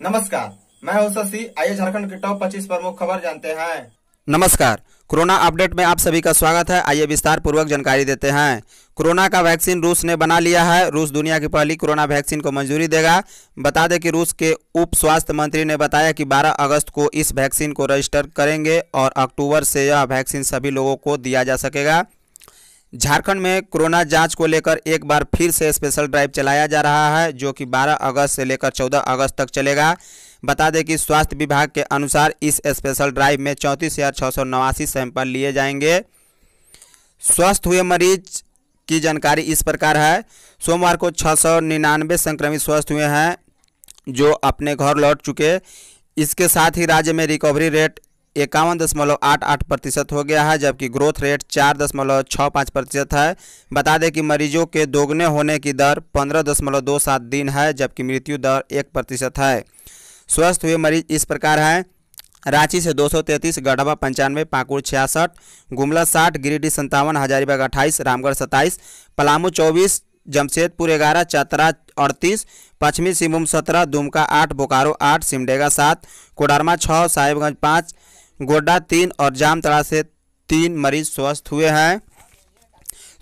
नमस्कार मैं हूं शशि आइए झारखंड के टॉप 25 प्रमुख खबर जानते हैं नमस्कार कोरोना अपडेट में आप सभी का स्वागत है आइए विस्तार पूर्वक जानकारी देते हैं कोरोना का वैक्सीन रूस ने बना लिया है रूस दुनिया की पहली कोरोना वैक्सीन को मंजूरी देगा बता दें कि रूस के उप स्वास्थ्य मंत्री ने बताया कि 12 अगस्त को इस वैक्सीन को रजिस्टर करेंगे और अक्टूबर से यह वैक्सीन सभी लोगों को दिया जा सकेगा झारखंड में कोरोना जांच को लेकर एक बार फिर से स्पेशल ड्राइव चलाया जा रहा है जो कि 12 अगस्त से लेकर 14 अगस्त तक चलेगा बता दें कि स्वास्थ्य विभाग के अनुसार इस स्पेशल ड्राइव में चौंतीस हज़ार छः सौ नवासी सैंपल लिए जाएंगे स्वस्थ हुए मरीज की जानकारी इस प्रकार है सोमवार को छः सौ निन्यानवे संक्रमित स्वस्थ हुए हैं जो अपने घर लौट चुके इसके साथ ही राज्य में रिकवरी रेट इक्यावन दशमलव आठ आठ प्रतिशत हो गया है जबकि ग्रोथ रेट चार दशमलव छः पाँच प्रतिशत है बता दें कि मरीजों के दोगुने होने की दर पंद्रह दशमलव दो सात दिन है जबकि मृत्यु दर एक प्रतिशत है स्वस्थ हुए मरीज इस प्रकार हैं रांची से 233, गढ़वा पंचानवे पाकुड़ छियासठ गुमला साठ गिरिडीह संतावन हजारीबाग अट्ठाईस रामगढ़ सत्ताईस पलामू चौबीस जमशेदपुर ग्यारह चतरा अड़तीस पश्चिमी सिंहभूम सत्रह दुमका आठ बोकारो आठ सिमडेगा सात कोडरमा छः साहिबगंज पाँच गोड्डा तीन और जामतड़ा से तीन मरीज स्वस्थ हुए हैं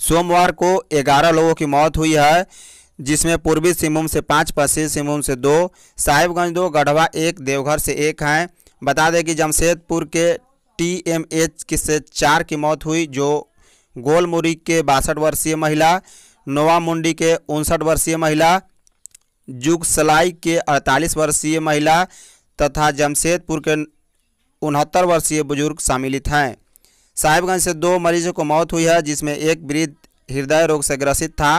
सोमवार को ग्यारह लोगों की मौत हुई है जिसमें पूर्वी सिंहभूम से पाँच पश्चिम सिंहभूम से दो साहिबगंज दो गढ़वा एक देवघर से एक हैं बता दें कि जमशेदपुर के टी एम एच से चार की मौत हुई जो गोलमुरी के बासठ वर्षीय महिला नोवामुंडी के उनसठ वर्षीय महिला जुगसलाई के अड़तालीस वर्षीय महिला तथा जमशेदपुर के उनहत्तर वर्षीय बुजुर्ग शामिलित हैं साहिबगंज से दो मरीजों को मौत हुई है जिसमें एक वृद्ध हृदय रोग से ग्रसित था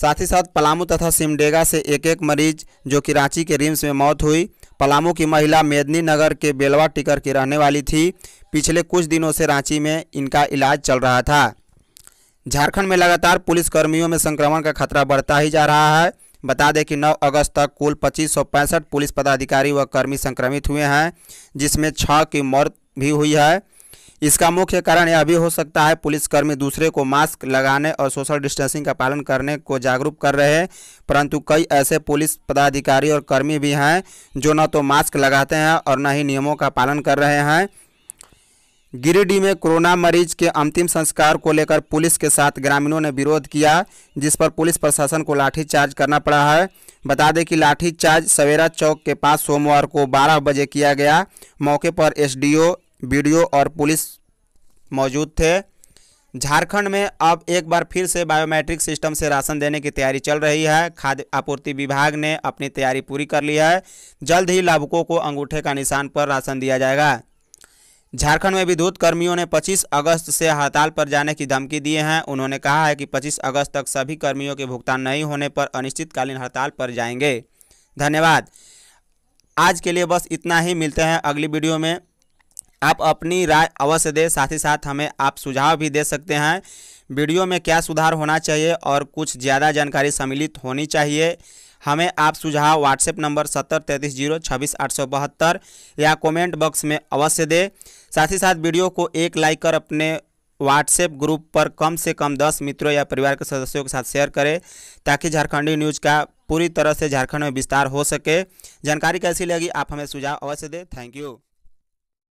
साथ ही साथ पलामू तथा सिमडेगा से एक एक मरीज जो कि रांची के रिम्स में मौत हुई पलामू की महिला मेदनी नगर के बेलवा टिकर की रहने वाली थी पिछले कुछ दिनों से रांची में इनका इलाज चल रहा था झारखंड में लगातार पुलिस कर्मियों में संक्रमण का खतरा बढ़ता ही जा रहा है बता दें कि 9 अगस्त तक कुल पच्चीस पुलिस पदाधिकारी व कर्मी संक्रमित हुए हैं जिसमें छः की मौत भी हुई है इसका मुख्य कारण यह भी हो सकता है पुलिसकर्मी दूसरे को मास्क लगाने और सोशल डिस्टेंसिंग का पालन करने को जागरूक कर रहे हैं परंतु कई ऐसे पुलिस पदाधिकारी और कर्मी भी हैं जो न तो मास्क लगाते हैं और न ही नियमों का पालन कर रहे हैं गिरिडीह में कोरोना मरीज के अंतिम संस्कार को लेकर पुलिस के साथ ग्रामीणों ने विरोध किया जिस पर पुलिस प्रशासन को लाठीचार्ज करना पड़ा है बता दें कि लाठी चार्ज सवेरा चौक के पास सोमवार को 12 बजे किया गया मौके पर एसडीओ बीडीओ और पुलिस मौजूद थे झारखंड में अब एक बार फिर से बायोमेट्रिक सिस्टम से राशन देने की तैयारी चल रही है खाद्य आपूर्ति विभाग ने अपनी तैयारी पूरी कर ली है जल्द ही लाभुकों को अंगूठे का निशान पर राशन दिया जाएगा झारखंड में विद्युत कर्मियों ने 25 अगस्त से हड़ताल पर जाने की धमकी दिए हैं उन्होंने कहा है कि 25 अगस्त तक सभी कर्मियों के भुगतान नहीं होने पर अनिश्चितकालीन हड़ताल पर जाएंगे धन्यवाद आज के लिए बस इतना ही मिलते हैं अगली वीडियो में आप अपनी राय अवश्य दें साथ ही साथ हमें आप सुझाव भी दे सकते हैं वीडियो में क्या सुधार होना चाहिए और कुछ ज़्यादा जानकारी सम्मिलित होनी चाहिए हमें आप सुझाव व्हाट्सएप नंबर सत्तर तैंतीस जीरो छब्बीस आठ सौ बहत्तर या कमेंट बॉक्स में अवश्य दें साथ ही साथ वीडियो को एक लाइक कर अपने व्हाट्सएप ग्रुप पर कम से कम दस मित्रों या परिवार के सदस्यों के साथ शेयर करें ताकि झारखंडी न्यूज़ का पूरी तरह से झारखंड में विस्तार हो सके जानकारी कैसी लगी आप हमें सुझाव अवश्य दें थैंक यू